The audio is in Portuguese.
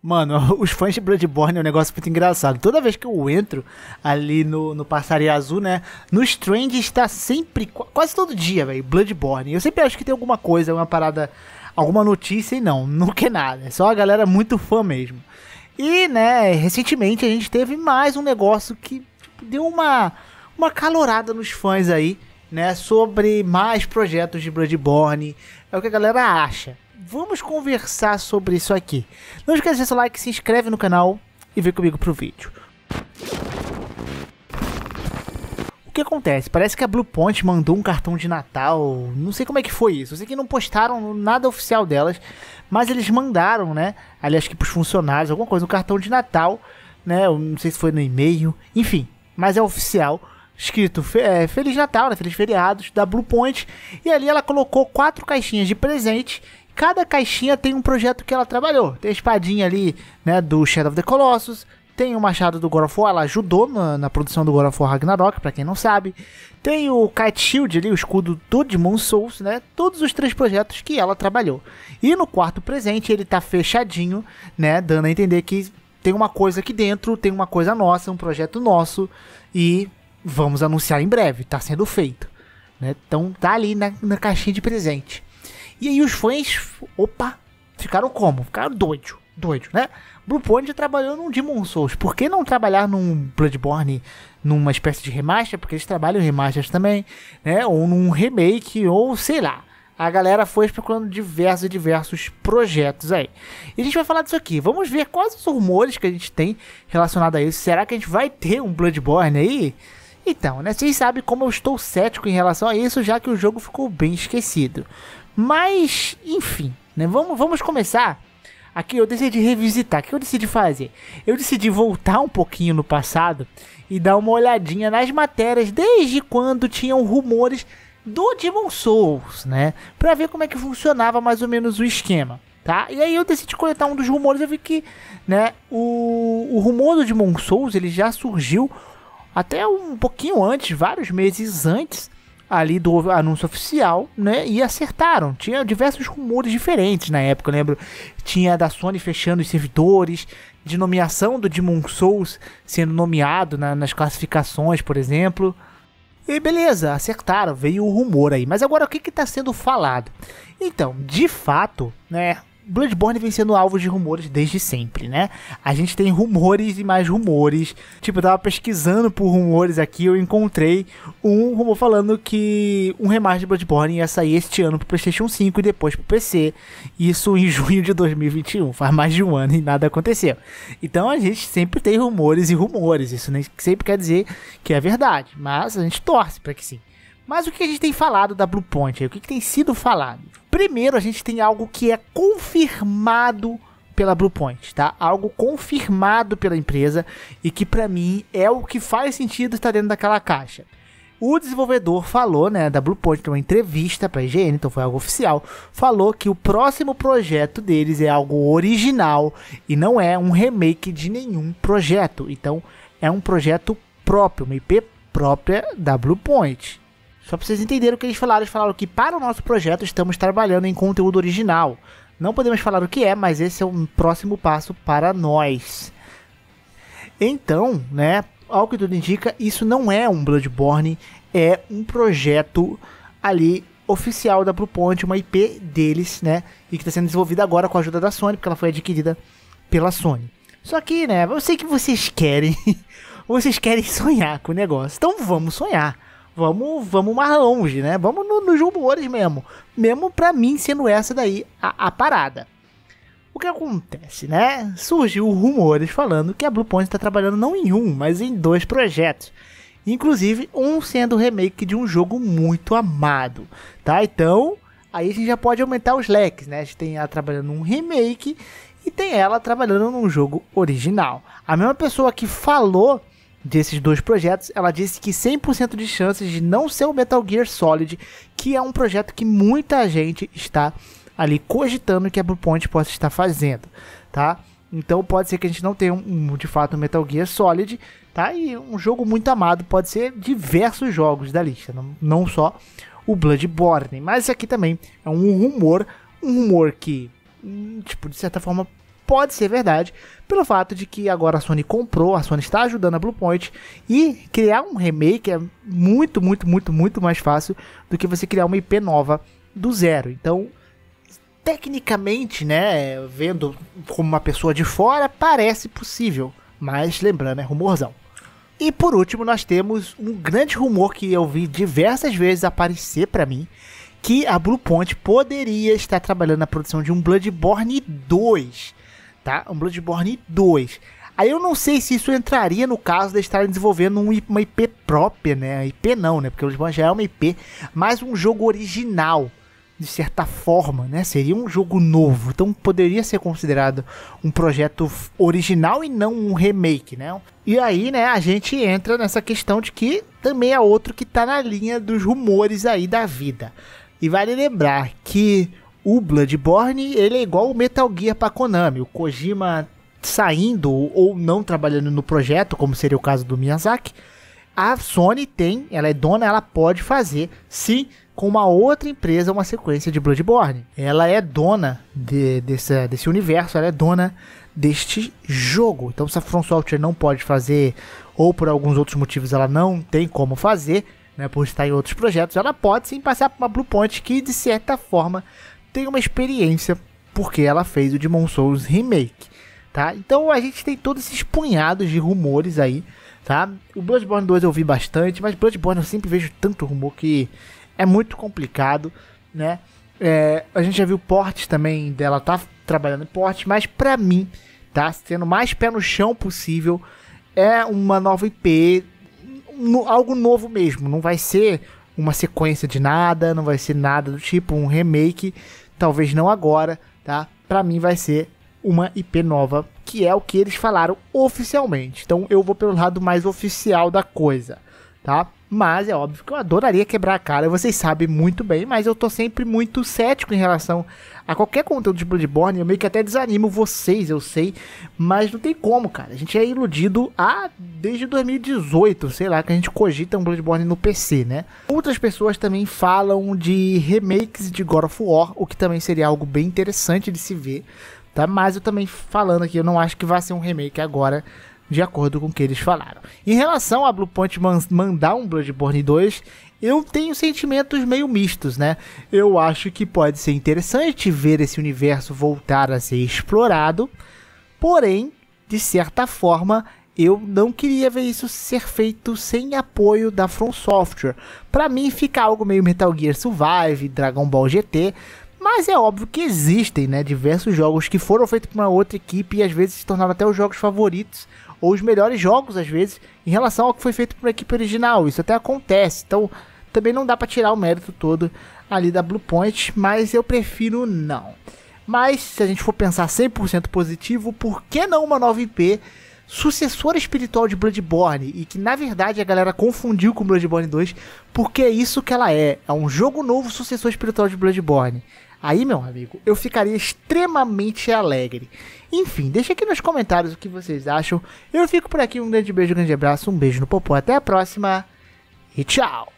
Mano, os fãs de Bloodborne é um negócio muito engraçado. Toda vez que eu entro ali no, no Passaria Azul, né? No Strange está sempre, quase todo dia, velho, Bloodborne. Eu sempre acho que tem alguma coisa, uma parada, alguma notícia e não, não que nada. É só a galera muito fã mesmo. E, né, recentemente a gente teve mais um negócio que tipo, deu uma, uma calorada nos fãs aí, né? Sobre mais projetos de Bloodborne. É o que a galera acha vamos conversar sobre isso aqui. Não esqueça de seu like, se inscreve no canal e vem comigo pro vídeo. O que acontece? Parece que a Blue Point mandou um cartão de Natal, não sei como é que foi isso. Eu sei que não postaram nada oficial delas, mas eles mandaram, né? Ali acho que pros funcionários, alguma coisa, um cartão de Natal, né? Eu não sei se foi no e-mail, enfim, mas é oficial escrito é, Feliz Natal, né? Feliz Feriados, da Blue Point. E ali ela colocou quatro caixinhas de presente cada caixinha tem um projeto que ela trabalhou. Tem a espadinha ali, né, do Shadow of the Colossus, tem o machado do God of War, ela ajudou na, na produção do God of War Ragnarok, para quem não sabe. Tem o Kite Shield ali, o escudo do Demon Souls, né? Todos os três projetos que ela trabalhou. E no quarto presente ele tá fechadinho, né, dando a entender que tem uma coisa aqui dentro, tem uma coisa nossa, um projeto nosso e vamos anunciar em breve, tá sendo feito, né? Então tá ali na, na caixinha de presente. E aí os fãs, opa, ficaram como? Ficaram doidos, doidos, né? Blue Point trabalhou num Demon Souls, por que não trabalhar num Bloodborne, numa espécie de remaster? Porque eles trabalham remasters também, né? Ou num remake, ou sei lá. A galera foi especulando diversos e diversos projetos aí. E a gente vai falar disso aqui. Vamos ver quais os rumores que a gente tem relacionado a isso. Será que a gente vai ter um Bloodborne aí? Então, né, vocês sabem como eu estou cético em relação a isso, já que o jogo ficou bem esquecido. Mas, enfim, né, vamos, vamos começar. Aqui eu decidi revisitar. O que eu decidi fazer? Eu decidi voltar um pouquinho no passado e dar uma olhadinha nas matérias desde quando tinham rumores do Demon Souls, né? Pra ver como é que funcionava mais ou menos o esquema, tá? E aí eu decidi coletar um dos rumores, eu vi que, né, o, o rumor do Demon Souls, ele já surgiu até um pouquinho antes, vários meses antes ali do anúncio oficial, né? E acertaram. Tinha diversos rumores diferentes na época, eu lembro. Tinha da Sony fechando os servidores, de nomeação do Demon Souls sendo nomeado na, nas classificações, por exemplo. E beleza, acertaram, veio o rumor aí. Mas agora o que está sendo falado? Então, de fato, né? Bloodborne vem sendo alvo de rumores desde sempre, né? A gente tem rumores e mais rumores. Tipo, eu tava pesquisando por rumores aqui, eu encontrei um rumor falando que um remaster de Bloodborne ia sair este ano pro PlayStation 5 e depois pro PC. Isso em junho de 2021, faz mais de um ano e nada aconteceu. Então a gente sempre tem rumores e rumores, isso nem sempre quer dizer que é verdade, mas a gente torce para que sim. Mas o que a gente tem falado da Blue Point? O que, que tem sido falado? Primeiro, a gente tem algo que é confirmado pela Bluepoint, tá? Algo confirmado pela empresa e que para mim é o que faz sentido estar dentro daquela caixa. O desenvolvedor falou, né, da Bluepoint numa é entrevista para IGN, então foi algo oficial, falou que o próximo projeto deles é algo original e não é um remake de nenhum projeto. Então, é um projeto próprio, uma IP própria da Bluepoint. Só para vocês entenderem o que eles falaram, eles falaram que para o nosso projeto estamos trabalhando em conteúdo original. Não podemos falar o que é, mas esse é um próximo passo para nós. Então, né, ao que tudo indica, isso não é um Bloodborne, é um projeto ali oficial da Bluepoint, uma IP deles, né, e que está sendo desenvolvida agora com a ajuda da Sony, porque ela foi adquirida pela Sony. Só que, né, eu sei que vocês querem, vocês querem sonhar com o negócio, então vamos sonhar Vamos, vamos mais longe, né? Vamos no, nos rumores mesmo. Mesmo para mim sendo essa daí a, a, parada. O que acontece, né? Surgiu rumores falando que a Bluepoint está trabalhando não em um, mas em dois projetos. Inclusive, um sendo remake de um jogo muito amado, tá? Então, aí a gente já pode aumentar os leques, né? A gente tem ela trabalhando num remake e tem ela trabalhando num jogo original. A mesma pessoa que falou desses dois projetos, ela disse que 100% de chances de não ser o Metal Gear Solid, que é um projeto que muita gente está ali cogitando que a Bluepoint possa estar fazendo, tá? Então pode ser que a gente não tenha um, um, de fato um Metal Gear Solid, tá? E um jogo muito amado, pode ser diversos jogos da lista, não, não só o Bloodborne, mas aqui também é um rumor, um rumor que hum, tipo de certa forma pode ser verdade, pelo fato de que agora a Sony comprou, a Sony está ajudando a Bluepoint e criar um remake é muito, muito, muito, muito mais fácil do que você criar uma IP nova do zero. Então, tecnicamente, né, vendo como uma pessoa de fora, parece possível, mas lembrando, é rumorzão. E por último, nós temos um grande rumor que eu vi diversas vezes aparecer para mim, que a Bluepoint poderia estar trabalhando na produção de um Bloodborne 2 tá? Um Bloodborne 2. Aí eu não sei se isso entraria no caso de estarem desenvolvendo uma IP própria, né? IP não, né? Porque o Bloodborne já é uma IP, mas um jogo original, de certa forma, né? Seria um jogo novo, então poderia ser considerado um projeto original e não um remake, né? E aí, né, a gente entra nessa questão de que também é outro que tá na linha dos rumores aí da vida. E vale lembrar que o Bloodborne, ele é igual o Metal Gear pra Konami. O Kojima saindo ou não trabalhando no projeto, como seria o caso do Miyazaki, a Sony tem, ela é dona, ela pode fazer, sim, com uma outra empresa uma sequência de Bloodborne. Ela é dona de, desse, desse universo, ela é dona deste jogo. Então, se a From Software não pode fazer, ou por alguns outros motivos ela não tem como fazer, né, por estar em outros projetos, ela pode sim passar para uma Blue Point que, de certa forma, tem uma experiência porque ela fez o Demon Souls Remake, tá? Então a gente tem todos esses punhados de rumores aí, tá? O Bloodborne 2 eu vi bastante, mas Bloodborne eu sempre vejo tanto rumor que é muito complicado, né? É, a gente já viu portes também dela tá trabalhando em portes, mas para mim, tá? Sendo mais pé no chão possível, é uma nova IP, no, algo novo mesmo. Não vai ser uma sequência de nada, não vai ser nada do tipo um remake, talvez não agora, tá? Para mim vai ser uma IP nova, que é o que eles falaram oficialmente. Então eu vou pelo lado mais oficial da coisa tá? Mas é óbvio que eu adoraria quebrar a cara, vocês sabem muito bem, mas eu tô sempre muito cético em relação a qualquer conteúdo de Bloodborne, eu meio que até desanimo vocês, eu sei, mas não tem como, cara. A gente é iludido há desde 2018, sei lá, que a gente cogita um Bloodborne no PC, né? Outras pessoas também falam de remakes de God of War, o que também seria algo bem interessante de se ver, tá? Mas eu também falando aqui, eu não acho que vai ser um remake agora de acordo com o que eles falaram. Em relação a Bluepoint man mandar um Bloodborne 2, eu tenho sentimentos meio mistos, né? Eu acho que pode ser interessante ver esse universo voltar a ser explorado, porém, de certa forma, eu não queria ver isso ser feito sem apoio da From Software. Para mim fica algo meio Metal Gear Survive, Dragon Ball GT, mas é óbvio que existem, né, diversos jogos que foram feitos por uma outra equipe e às vezes se tornaram até os jogos favoritos ou os melhores jogos, às vezes, em relação ao que foi feito por equipe original. Isso até acontece. Então, também não dá para tirar o mérito todo ali da Bluepoint, mas eu prefiro não. Mas, se a gente for pensar 100% positivo, por que não uma nova IP sucessora espiritual de Bloodborne e que na verdade a galera confundiu com Bloodborne 2, porque é isso que ela é, é um jogo novo sucessor espiritual de Bloodborne. Aí, meu amigo, eu ficaria extremamente alegre. Enfim, deixa aqui nos comentários o que vocês acham. Eu fico por aqui, um grande beijo, um grande abraço, um beijo no popô, até a próxima e tchau!